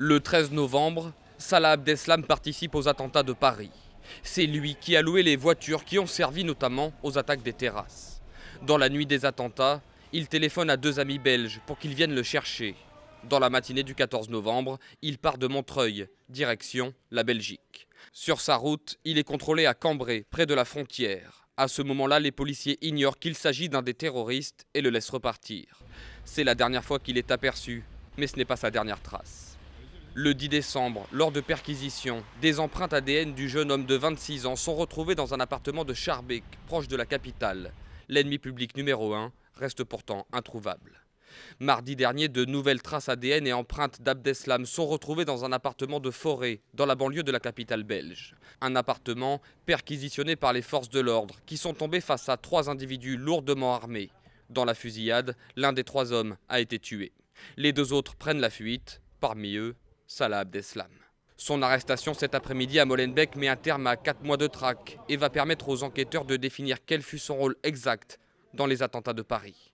Le 13 novembre, Salah Abdeslam participe aux attentats de Paris. C'est lui qui a loué les voitures qui ont servi notamment aux attaques des terrasses. Dans la nuit des attentats, il téléphone à deux amis belges pour qu'ils viennent le chercher. Dans la matinée du 14 novembre, il part de Montreuil, direction la Belgique. Sur sa route, il est contrôlé à Cambrai, près de la frontière. À ce moment-là, les policiers ignorent qu'il s'agit d'un des terroristes et le laissent repartir. C'est la dernière fois qu'il est aperçu, mais ce n'est pas sa dernière trace. Le 10 décembre, lors de perquisitions, des empreintes ADN du jeune homme de 26 ans sont retrouvées dans un appartement de Charbeck, proche de la capitale. L'ennemi public numéro 1 reste pourtant introuvable. Mardi dernier, de nouvelles traces ADN et empreintes d'Abdeslam sont retrouvées dans un appartement de forêt, dans la banlieue de la capitale belge. Un appartement perquisitionné par les forces de l'ordre, qui sont tombées face à trois individus lourdement armés. Dans la fusillade, l'un des trois hommes a été tué. Les deux autres prennent la fuite, parmi eux Salah Abdeslam. Son arrestation cet après-midi à Molenbeek met un terme à 4 mois de traque et va permettre aux enquêteurs de définir quel fut son rôle exact dans les attentats de Paris.